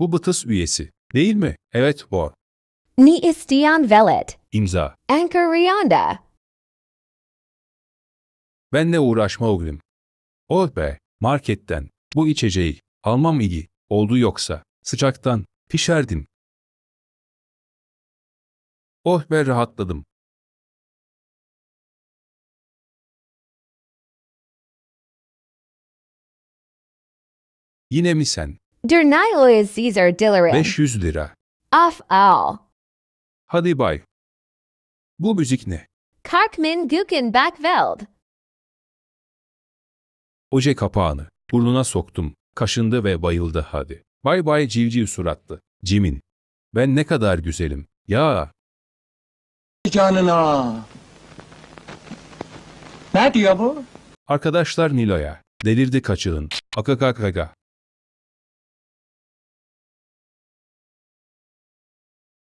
Bu BITES üyesi. Değil mi? Evet, o. Ni isteyen velet. İmza. Ankara'da. ne uğraşma oğlum. Oh be, marketten. Bu içeceği. Almam iyi. Oldu yoksa. Sıcaktan. Pişerdim. Oh be rahatladım. Yine mi sen? Dernilo is Caesar Dilarim. 500 lira. Af al. Hadi bay. Bu müzik ne? Karkmin Guken Backveld. Oje kapağını burnuna soktum. Kaşındı ve bayıldı hadi. Bay bay civciv suratlı. Cimin. Ben ne kadar güzelim. Ya. Canına. Ne diyor bu? Arkadaşlar Nilo'ya. Delirdi kaçığın. Akakakaka.